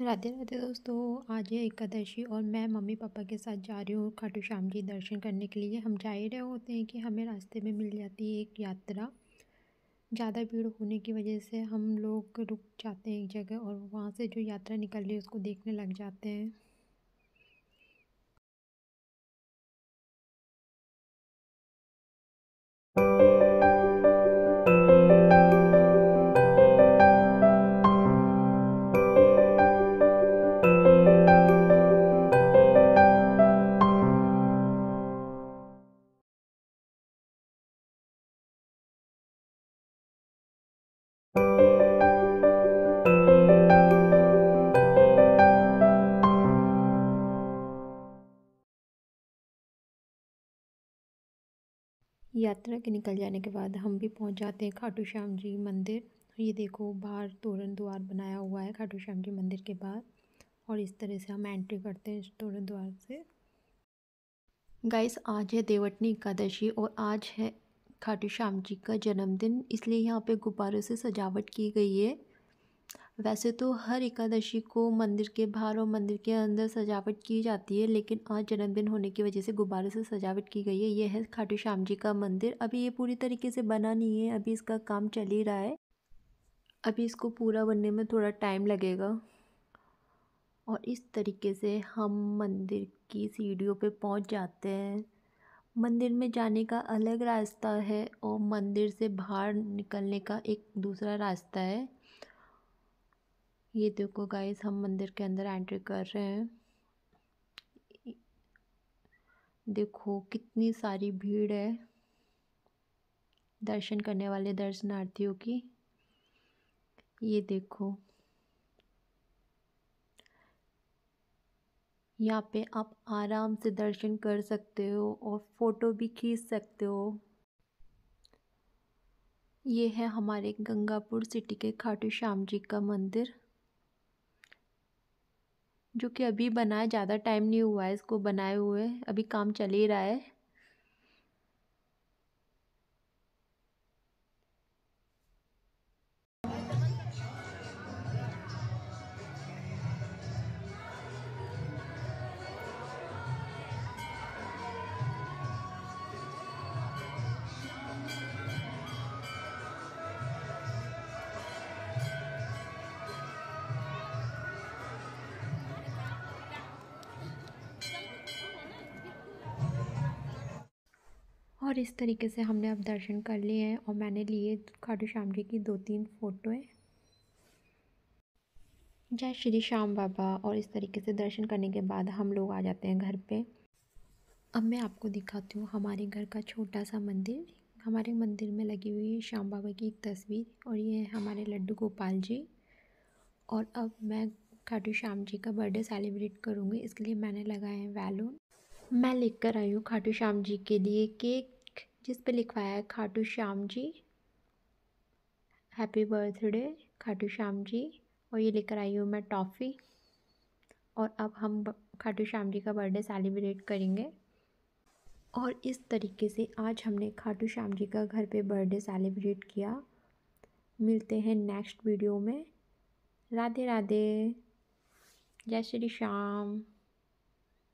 राधे राधे दोस्तों आज है एकादशी और मैं मम्मी पापा के साथ जा रही हूँ खाटू श्याम जी दर्शन करने के लिए हम जा ही रहे होते हैं कि हमें रास्ते में मिल जाती है एक यात्रा ज़्यादा भीड़ होने की वजह से हम लोग रुक जाते हैं एक जगह और वहाँ से जो यात्रा निकल रही है उसको देखने लग जाते हैं यात्रा के निकल जाने के बाद हम भी पहुंच जाते हैं खाटू श्याम जी मंदिर ये देखो बाहर तोरण द्वार बनाया हुआ है खाटू श्याम जी मंदिर के बाद और इस तरह से हम एंट्री करते हैं इस तोरण द्वार से गाइस आज है देवटनी एकादशी और आज है खाटू श्याम जी का जन्मदिन इसलिए यहाँ पे गुब्बारों से सजावट की गई है वैसे तो हर एकादशी को मंदिर के बाहर और मंदिर के अंदर सजावट की जाती है लेकिन आज जन्मदिन होने की वजह से गुब्बारे से सजावट की गई है यह है खाटू श्याम जी का मंदिर अभी ये पूरी तरीके से बना नहीं है अभी इसका काम चल ही रहा है अभी इसको पूरा बनने में थोड़ा टाइम लगेगा और इस तरीके से हम मंदिर की सीढ़ियों पे पहुंच जाते हैं मंदिर में जाने का अलग रास्ता है और मंदिर से बाहर निकलने का एक दूसरा रास्ता है ये देखो गाइस हम मंदिर के अंदर एंट्री कर रहे हैं देखो कितनी सारी भीड़ है दर्शन करने वाले दर्शनार्थियों की ये देखो यहाँ पे आप आराम से दर्शन कर सकते हो और फ़ोटो भी खींच सकते हो ये है हमारे गंगापुर सिटी के खाटू श्याम जी का मंदिर जो कि अभी बना है ज़्यादा टाइम नहीं हुआ है इसको बनाए हुए अभी काम चल ही रहा है और इस तरीके से हमने अब दर्शन कर लिए हैं और मैंने लिए खाटू श्याम जी की दो तीन फ़ोटोएँ जय श्री श्याम बाबा और इस तरीके से दर्शन करने के बाद हम लोग आ जाते हैं घर पे अब मैं आपको दिखाती हूँ हमारे घर का छोटा सा मंदिर हमारे मंदिर में लगी हुई है श्याम बाबा की एक तस्वीर और ये है हमारे लड्डू गोपाल जी और अब मैं खाटू श्याम जी का बर्थडे सेलिब्रेट करूँगी इसके लिए मैंने लगाए हैं वैलून मैं लेकर आई हूँ खाटू श्याम जी के लिए केक जिस पे लिखवाया है खाटू श्याम जी हैप्पी बर्थडे खाटू श्याम जी और ये लेकर आई हूँ मैं टॉफ़ी और अब हम खाटू श्याम जी का बर्थडे सेलिब्रेट करेंगे और इस तरीके से आज हमने खाटू श्याम जी का घर पे बर्थडे सेलिब्रेट किया मिलते हैं नेक्स्ट वीडियो में राधे राधे जय श्री श्याम